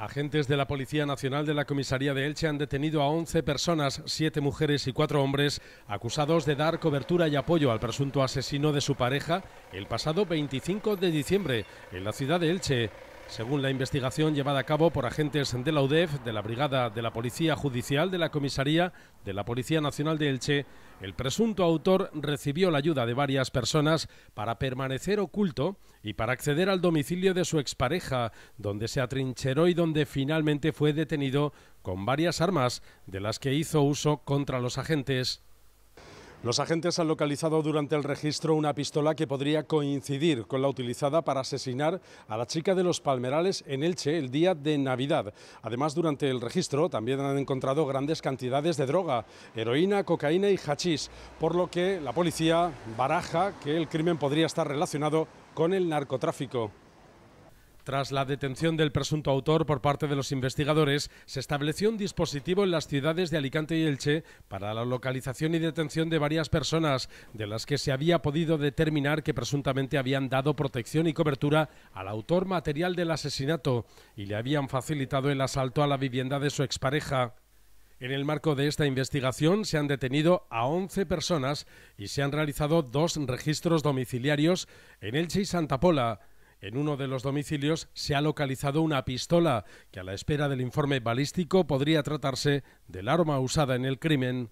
Agentes de la Policía Nacional de la Comisaría de Elche han detenido a 11 personas, 7 mujeres y 4 hombres, acusados de dar cobertura y apoyo al presunto asesino de su pareja el pasado 25 de diciembre en la ciudad de Elche. Según la investigación llevada a cabo por agentes de la UDEF, de la Brigada de la Policía Judicial, de la Comisaría, de la Policía Nacional de Elche, el presunto autor recibió la ayuda de varias personas para permanecer oculto y para acceder al domicilio de su expareja, donde se atrincheró y donde finalmente fue detenido con varias armas de las que hizo uso contra los agentes. Los agentes han localizado durante el registro una pistola que podría coincidir con la utilizada para asesinar a la chica de los Palmerales en Elche el día de Navidad. Además, durante el registro también han encontrado grandes cantidades de droga, heroína, cocaína y hachís, por lo que la policía baraja que el crimen podría estar relacionado con el narcotráfico. Tras la detención del presunto autor por parte de los investigadores, se estableció un dispositivo en las ciudades de Alicante y Elche para la localización y detención de varias personas, de las que se había podido determinar que presuntamente habían dado protección y cobertura al autor material del asesinato y le habían facilitado el asalto a la vivienda de su expareja. En el marco de esta investigación se han detenido a 11 personas y se han realizado dos registros domiciliarios en Elche y Santa Pola. En uno de los domicilios se ha localizado una pistola que a la espera del informe balístico podría tratarse del arma usada en el crimen.